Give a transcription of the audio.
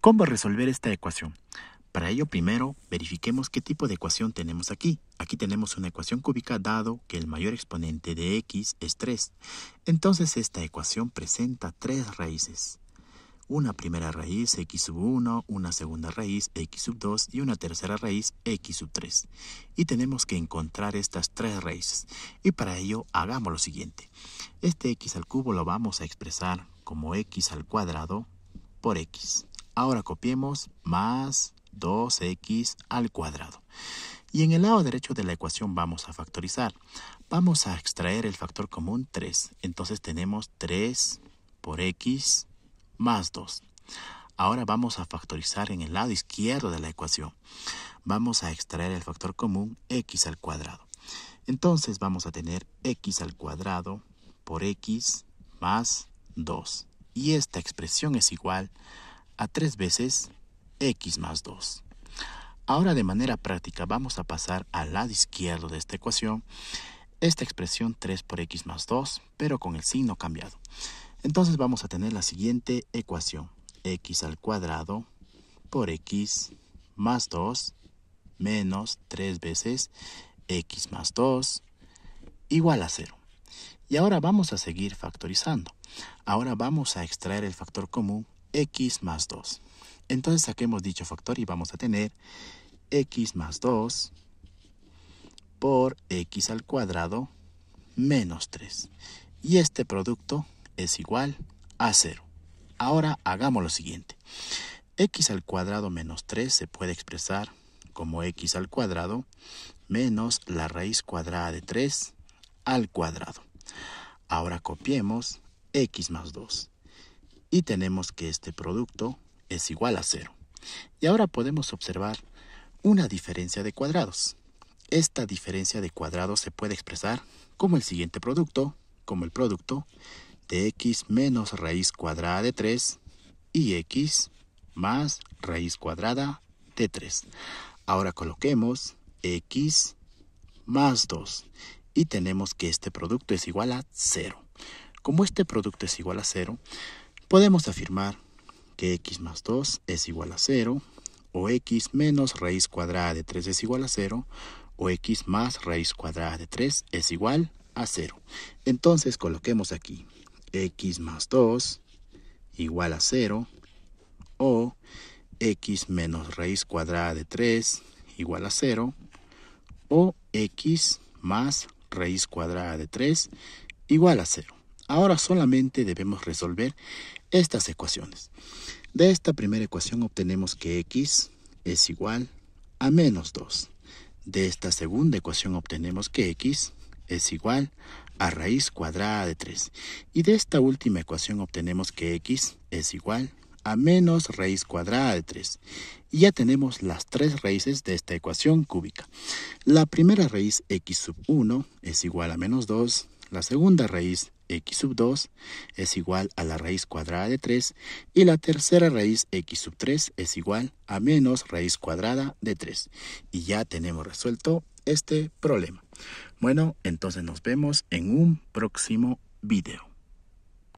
¿Cómo resolver esta ecuación? Para ello primero verifiquemos qué tipo de ecuación tenemos aquí. Aquí tenemos una ecuación cúbica dado que el mayor exponente de x es 3. Entonces esta ecuación presenta tres raíces. Una primera raíz x sub 1, una segunda raíz x sub 2 y una tercera raíz x sub 3. Y tenemos que encontrar estas tres raíces. Y para ello hagamos lo siguiente. Este x al cubo lo vamos a expresar como x al cuadrado por x. Ahora copiemos más 2x al cuadrado. Y en el lado derecho de la ecuación vamos a factorizar. Vamos a extraer el factor común 3. Entonces tenemos 3 por x más 2. Ahora vamos a factorizar en el lado izquierdo de la ecuación. Vamos a extraer el factor común x al cuadrado. Entonces vamos a tener x al cuadrado por x más 2. Y esta expresión es igual a a 3 veces x más 2. Ahora de manera práctica vamos a pasar al lado izquierdo de esta ecuación esta expresión 3 por x más 2, pero con el signo cambiado. Entonces vamos a tener la siguiente ecuación. x al cuadrado por x más 2 menos 3 veces x más 2 igual a 0. Y ahora vamos a seguir factorizando. Ahora vamos a extraer el factor común x más 2. Entonces saquemos dicho factor y vamos a tener x más 2 por x al cuadrado menos 3. Y este producto es igual a 0. Ahora hagamos lo siguiente. x al cuadrado menos 3 se puede expresar como x al cuadrado menos la raíz cuadrada de 3 al cuadrado. Ahora copiemos x más 2 y tenemos que este producto es igual a cero. Y ahora podemos observar una diferencia de cuadrados. Esta diferencia de cuadrados se puede expresar como el siguiente producto, como el producto de x menos raíz cuadrada de 3 y x más raíz cuadrada de 3. Ahora coloquemos x más 2 y tenemos que este producto es igual a 0. Como este producto es igual a 0, podemos afirmar que x más 2 es igual a 0, o x menos raíz cuadrada de 3 es igual a 0, o x más raíz cuadrada de 3 es igual a 0. Entonces coloquemos aquí x más 2 igual a 0, o x menos raíz cuadrada de 3 igual a 0, o x más raíz cuadrada de 3 igual a 0. Ahora solamente debemos resolver estas ecuaciones. De esta primera ecuación obtenemos que x es igual a menos 2. De esta segunda ecuación obtenemos que x es igual a raíz cuadrada de 3. Y de esta última ecuación obtenemos que x es igual a menos raíz cuadrada de 3. Y ya tenemos las tres raíces de esta ecuación cúbica. La primera raíz x sub 1 es igual a menos 2 la segunda raíz x sub 2 es igual a la raíz cuadrada de 3 y la tercera raíz x sub 3 es igual a menos raíz cuadrada de 3. Y ya tenemos resuelto este problema. Bueno, entonces nos vemos en un próximo video.